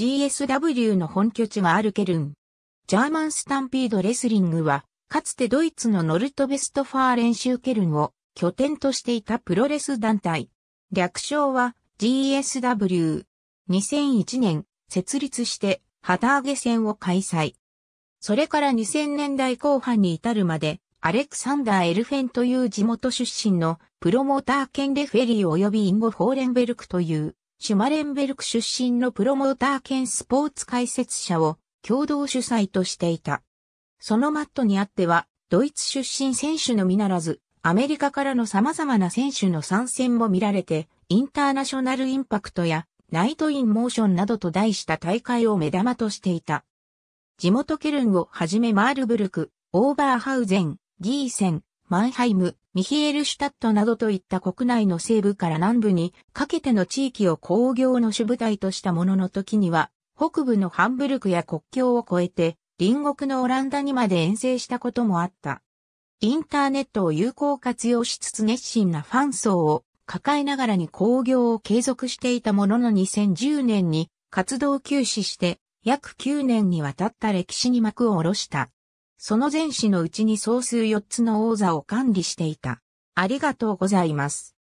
GSW の本拠地があるケルン。ジャーマンスタンピードレスリングは、かつてドイツのノルトベストファー練習ケルンを拠点としていたプロレス団体。略称は GSW。2001年、設立して旗揚げ戦を開催。それから2000年代後半に至るまで、アレクサンダー・エルフェンという地元出身のプロモーター兼レフェリー及びインゴ・フォーレンベルクというシュマレンベルク出身のプロモーター兼スポーツ解説者を共同主催としていた。そのマットにあっては、ドイツ出身選手のみならず、アメリカからの様々な選手の参戦も見られて、インターナショナルインパクトやナイトインモーションなどと題した大会を目玉としていた。地元ケルンをはじめマールブルク、オーバーハウゼン、ギーセン、マンハイム、ミヒエルシュタットなどといった国内の西部から南部にかけての地域を工業の主部隊としたものの時には、北部のハンブルクや国境を越えて、隣国のオランダにまで遠征したこともあった。インターネットを有効活用しつつ熱心なファン層を抱えながらに工業を継続していたものの2010年に活動休止して約9年にわたった歴史に幕を下ろした。その前史のうちに総数4つの王座を管理していた。ありがとうございます。